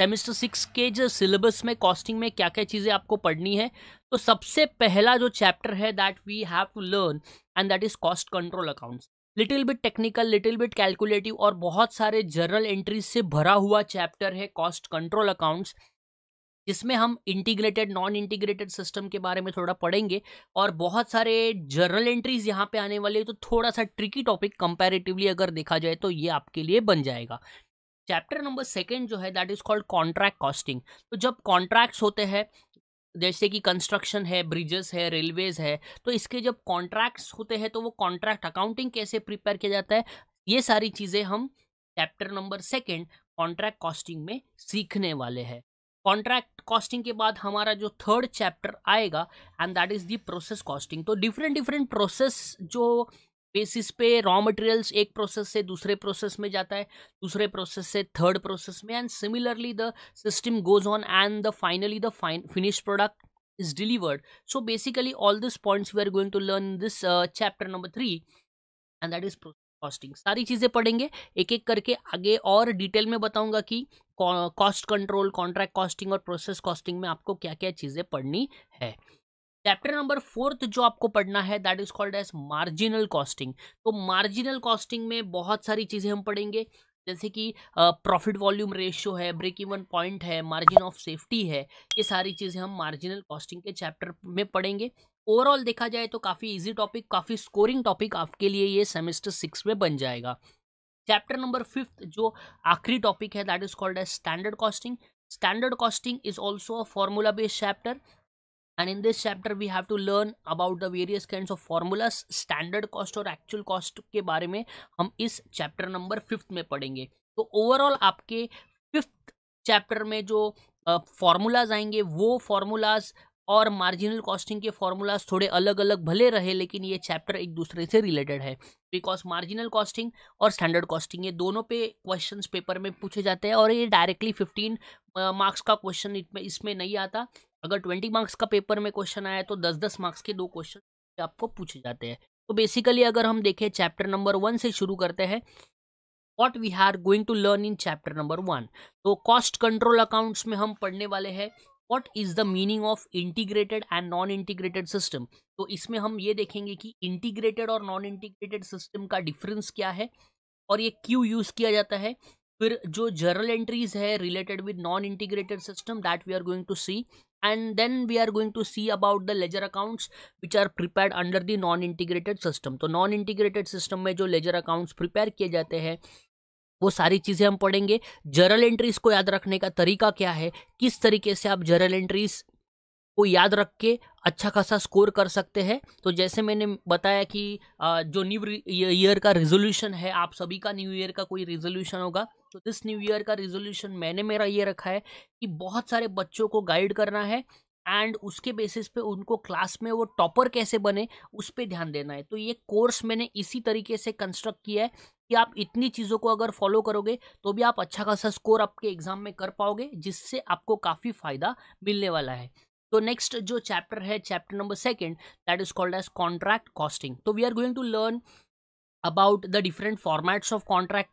Semester six के जो syllabus में कॉस्टिंग में क्या क्या चीज़ें आपको पढ़नी है तो सबसे पहला जो चैप्टर है that we have to learn and that is cost control accounts little bit technical little bit calculative और बहुत सारे जर्नल एंट्रीज से भरा हुआ चैप्टर है कॉस्ट कंट्रोल अकाउंट्स जिसमें हम इंटीग्रेटेड नॉन इंटीग्रेटेड सिस्टम के बारे में थोड़ा पढ़ेंगे और बहुत सारे जर्नल एंट्रीज यहाँ पे आने वाले तो थोड़ा सा ट्रिकी टॉपिक कंपैरेटिवली अगर देखा जाए तो ये आपके लिए बन जाएगा चैप्टर नंबर सेकेंड जो है that is called contract costing तो जब कॉन्ट्रैक्ट्स होते हैं जैसे कि कंस्ट्रक्शन है ब्रिजेस है रेलवेज है तो इसके जब कॉन्ट्रैक्ट्स होते हैं तो वो कॉन्ट्रैक्ट अकाउंटिंग कैसे प्रिपेयर किया जाता है ये सारी चीज़ें हम chapter number second contract costing में सीखने वाले हैं कॉन्ट्रैक्ट कॉस्टिंग के बाद हमारा जो थर्ड चैप्टर आएगा and that is the process costing तो डिफरेंट डिफरेंट प्रोसेस जो बेसिस पे रॉ मटेरियल्स एक प्रोसेस से दूसरे प्रोसेस में जाता है दूसरे प्रोसेस से थर्ड प्रोसेस में and similarly the system goes on and the finally the finish product is delivered so basically all this points we are going to learn this chapter number three and that is costing सारी चीज़ें पढ़ेंगे एक एक करके आगे और detail में बताऊंगा कि कॉस्ट कंट्रोल कॉन्ट्रैक्ट कॉस्टिंग और प्रोसेस कॉस्टिंग में आपको क्या क्या चीज़ें पढ़नी है चैप्टर नंबर फोर्थ जो आपको पढ़ना है that is called as marginal costing तो मार्जिनल कॉस्टिंग में बहुत सारी चीज़ें हम पढ़ेंगे जैसे कि प्रॉफिट वॉल्यूम रेशियो है ब्रेक इवन पॉइंट है मार्जिन ऑफ सेफ्टी है ये सारी चीज़ें हम मार्जिनल कॉस्टिंग के चैप्टर में पढ़ेंगे ओवरऑल देखा जाए तो काफ़ी इजी टॉपिक काफ़ी स्कोरिंग टॉपिक आपके लिए ये सेमेस्टर सिक्स में बन जाएगा चैप्टर नंबर फिफ्थ जो आखिरी टॉपिक है that is called as standard costing standard costing is also a formula based chapter and in this chapter we have to learn about the various kinds of formulas standard cost or actual cost के बारे में हम इस chapter number fifth में पढ़ेंगे तो overall आपके fifth chapter में जो फॉर्मूलाज uh, आएंगे वो formulas और मार्जिनल कॉस्टिंग के फॉर्मूलाज थोड़े अलग अलग भले रहे लेकिन ये चैप्टर एक दूसरे से रिलेटेड है बिकॉज मार्जिनल कॉस्टिंग और स्टैंडर्ड कॉस्टिंग ये दोनों पे क्वेश्चंस पेपर में पूछे जाते हैं और ये डायरेक्टली फिफ्टीन मार्क्स का क्वेश्चन इसमें इसमें नहीं आता अगर ट्वेंटी मार्क्स का पेपर में क्वेश्चन आया तो दस दस मार्क्स के दो क्वेश्चन आपको पूछे जाते हैं तो बेसिकली अगर हम देखें चैप्टर नंबर वन से शुरू करते हैं what we are going to learn in chapter number one तो कॉस्ट कंट्रोल अकाउंट्स में हम पढ़ने वाले हैं what is the meaning of integrated and non integrated system तो इसमें हम ये देखेंगे कि इंटीग्रेटेड और नॉन इंटीग्रेटेड सिस्टम का डिफरेंस क्या है और ये क्यों यूज़ किया जाता है फिर जो जर्नल एंट्रीज है related with non integrated system that we are going to see and then we are going to see about the ledger accounts which are prepare under the non integrated system तो non integrated system में जो ledger accounts prepare किए जाते हैं वो सारी चीज़ें हम पढ़ेंगे जर्नल एंट्रीज को याद रखने का तरीका क्या है किस तरीके से आप जर्नल एंट्रीज को याद रख के अच्छा खासा स्कोर कर सकते हैं तो जैसे मैंने बताया कि जो न्यू ईयर का रेजोल्यूशन है आप सभी का न्यू ईयर का कोई रेजोल्यूशन होगा तो दिस न्यू ईयर का रेजोल्यूशन मैंने मेरा ये रखा है कि बहुत सारे बच्चों को गाइड करना है एंड उसके बेसिस पे उनको क्लास में वो टॉपर कैसे बने उस पर ध्यान देना है तो ये कोर्स मैंने इसी तरीके से कंस्ट्रक्ट किया है कि आप इतनी चीज़ों को अगर फॉलो करोगे तो भी आप अच्छा खासा स्कोर आपके एग्ज़ाम में कर पाओगे जिससे आपको काफ़ी फ़ायदा मिलने वाला है तो नेक्स्ट जो चैप्टर है chapter number second that is called as contract costing तो we are going to learn about the different formats of contract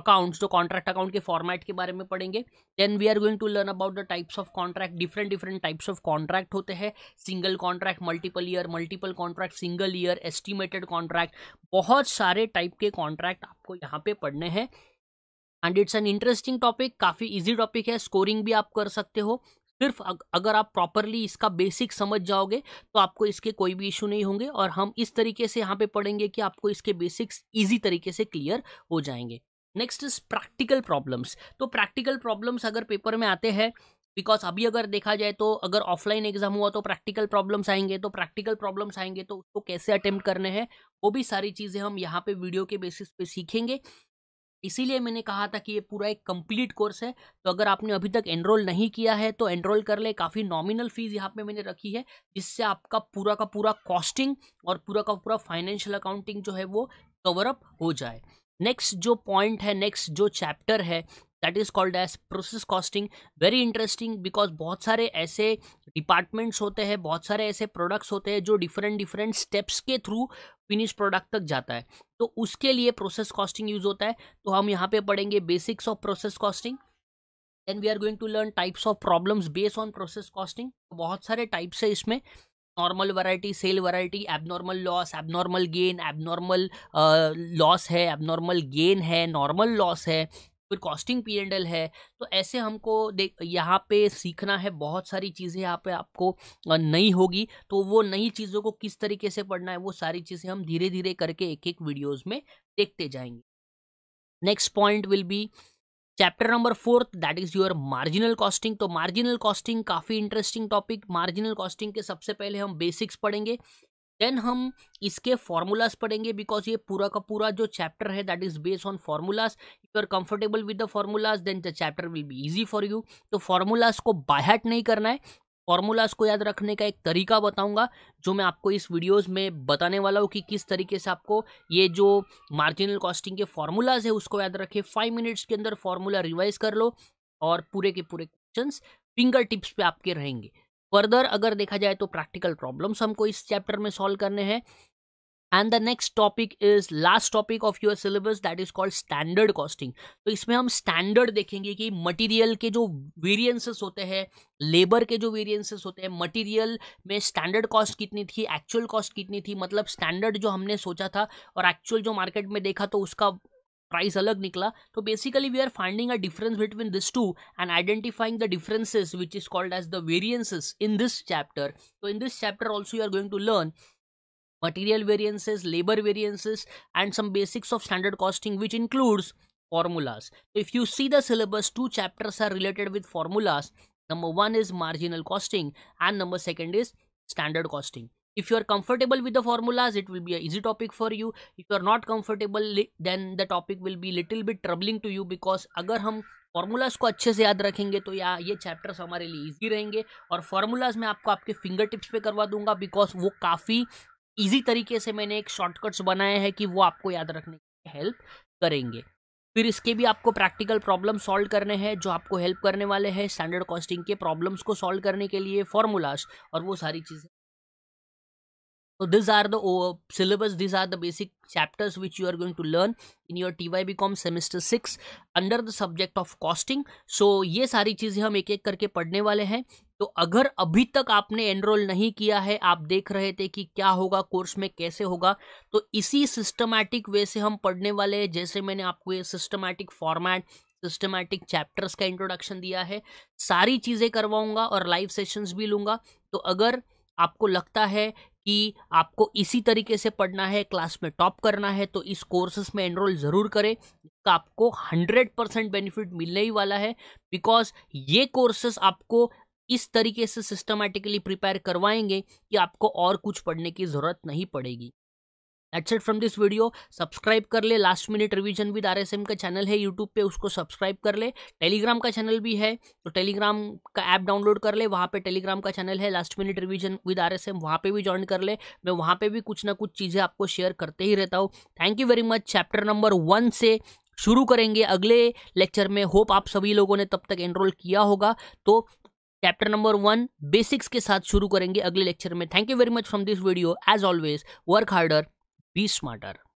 accounts तो कॉन्ट्रैक्ट अकाउंट के फॉर्मेट के बारे में पढ़ेंगे then we are going to learn about the types of contract different different types of contract होते हैं single contract multiple year multiple contract single year estimated contract बहुत सारे टाइप के कॉन्ट्रैक्ट आपको यहाँ पे पढ़ने हैं and it's an interesting topic काफ़ी इजी टॉपिक है स्कोरिंग भी आप कर सकते हो सिर्फ अगर आप प्रॉपरली इसका बेसिक समझ जाओगे तो आपको इसके कोई भी इशू नहीं होंगे और हम इस तरीके से यहाँ पे पढ़ेंगे कि आपको इसके बेसिक्स इजी तरीके से क्लियर हो जाएंगे नेक्स्ट इज प्रैक्टिकल प्रॉब्लम्स तो प्रैक्टिकल प्रॉब्लम्स अगर पेपर में आते हैं बिकॉज अभी अगर देखा जाए तो अगर ऑफलाइन एग्जाम हुआ तो प्रैक्टिकल प्रॉब्लम्स आएंगे तो प्रैक्टिकल प्रॉब्लम्स आएंगे तो उसको कैसे अटेम्प्ट करने हैं वो भी सारी चीज़ें हम यहाँ पे वीडियो के बेसिस पे सीखेंगे इसीलिए मैंने कहा था कि ये पूरा एक कंप्लीट कोर्स है तो अगर आपने अभी तक एनरोल नहीं किया है तो एनरोल कर ले काफ़ी नॉमिनल फीस यहाँ पे मैंने रखी है जिससे आपका पूरा का पूरा कॉस्टिंग और पूरा का पूरा फाइनेंशियल अकाउंटिंग जो है वो कवरअप हो जाए नेक्स्ट जो पॉइंट है नेक्स्ट जो चैप्टर है that is called as process costing very interesting because बहुत सारे ऐसे डिपार्टमेंट्स होते हैं बहुत सारे ऐसे प्रोडक्ट्स होते हैं जो डिफरेंट डिफरेंट स्टेप्स के थ्रू फिनिश प्रोडक्ट तक जाता है तो उसके लिए प्रोसेस कॉस्टिंग यूज़ होता है तो हम यहाँ पे पढ़ेंगे basics of process costing and we are going to learn types of problems base on process costing बहुत सारे टाइप्स है इसमें normal variety sale variety abnormal loss abnormal gain abnormal loss है एबनॉर्मल गेन है नॉर्मल लॉस है फिर costing P and L है तो ऐसे हमको देख यहाँ पे सीखना है बहुत सारी चीज़ें यहाँ पे आपको नई होगी तो वो नई चीज़ों को किस तरीके से पढ़ना है वो सारी चीज़ें हम धीरे धीरे करके एक एक वीडियोज़ में देखते जाएंगे next point will be chapter number fourth that is your marginal costing तो मार्जिनल कॉस्टिंग काफ़ी इंटरेस्टिंग टॉपिक मार्जिनल कॉस्टिंग के सबसे पहले हम बेसिक्स पढ़ेंगे देन हम इसके फॉर्मूलाज पढ़ेंगे बिकॉज ये पूरा का पूरा जो चैप्टर है that is based on if you are comfortable with the formulas then the chapter will be easy for you तो फॉर्मूलाज को हार्ट नहीं करना है फॉर्मूलाज को याद रखने का एक तरीका बताऊंगा जो मैं आपको इस वीडियोस में बताने वाला हूँ कि किस तरीके से आपको ये जो मार्जिनल कॉस्टिंग के फॉर्मूलाज है उसको याद रखें फाइव मिनट्स के अंदर फॉर्मूला रिवाइज कर लो और पूरे के पूरे क्वेश्चन फिंगर टिप्स पे आपके रहेंगे फर्दर अगर देखा जाए तो प्रैक्टिकल प्रॉब्लम्स हमको इस चैप्टर में सॉल्व करने हैं and the next topic is last topic of your syllabus that is called standard costing तो इसमें हम स्टैंडर्ड देखेंगे कि मटेरियल के जो वेरिएंसेस होते हैं लेबर के जो वेरिएंसेस होते हैं मटेरियल में स्टैंडर्ड कॉस्ट कितनी थी एक्चुअल कॉस्ट कितनी थी मतलब स्टैंडर्ड जो हमने सोचा था और एक्चुअल जो मार्केट में देखा तो उसका प्राइस अलग निकला तो basically we are finding a difference between this two and identifying the differences which is called as the variances in this chapter तो in this chapter also you are going to learn material variances, labor variances, and some basics of standard costing, which includes formulas. If you see the syllabus, two chapters are related with formulas. Number one is marginal costing, and number second is standard costing. If you are comfortable with the formulas, it will be an easy topic for you. If you are not comfortable, then the topic will be little bit troubling to you because अगर हम formulas को अच्छे से याद रखेंगे तो या ये चैप्टर्स हमारे लिए easy रहेंगे और formulas मैं आपको आपके fingertips पे करवा दूंगा बिकॉज वो काफ़ी इजी तरीके से मैंने एक शॉर्टकट्स बनाए हैं कि वो आपको याद रखने की हेल्प करेंगे फिर इसके भी आपको प्रैक्टिकल प्रॉब्लम सॉल्व करने हैं जो आपको हेल्प करने वाले हैं स्टैंडर्ड कॉस्टिंग के प्रॉब्लम्स को सॉल्व करने के लिए फॉर्मूलाज और वो सारी चीज़ें So these are the uh, syllabus, these are the basic chapters which you are going to learn in your B com semester six under the subject of costing so ये सारी चीज़ें हम एक एक करके पढ़ने वाले हैं तो अगर अभी तक आपने एनरोल नहीं किया है आप देख रहे थे कि क्या होगा कोर्स में कैसे होगा तो इसी सिस्टमैटिक वे से हम पढ़ने वाले हैं जैसे मैंने आपको ये सिस्टमैटिक फॉर्मेट सिस्टमैटिक चैप्टर्स का इंट्रोडक्शन दिया है सारी चीज़ें करवाऊंगा और लाइव सेशंस भी लूँगा तो अगर आपको लगता है कि आपको इसी तरीके से पढ़ना है क्लास में टॉप करना है तो इस कोर्सेस में एनरोल ज़रूर करें इसका आपको हंड्रेड परसेंट बेनिफिट मिलने ही वाला है बिकॉज ये कोर्सेस आपको इस तरीके से सिस्टमेटिकली प्रिपेयर करवाएंगे कि आपको और कुछ पढ़ने की ज़रूरत नहीं पड़ेगी except from this video subscribe कर ले last minute revision with RSM का चैनल है यूट्यूब पे उसको सब्सक्राइब कर ले टेलीग्राम का चैनल भी है तो टेलीग्राम का ऐप डाउनलोड कर ले वहाँ पे टेलीग्राम का चैनल है last minute revision with RSM वहाँ पे भी ज्वाइन कर ले मैं वहाँ पे भी कुछ ना कुछ चीज़ें आपको शेयर करते ही रहता हूँ thank you very much chapter number one से शुरू करेंगे अगले लेक्चर में होप आप सभी लोगों ने तब तक एनरोल किया होगा तो चैप्टर नंबर वन बेसिक्स के साथ शुरू करेंगे अगले लेक्चर में thank you very much from this video as always work harder be smarter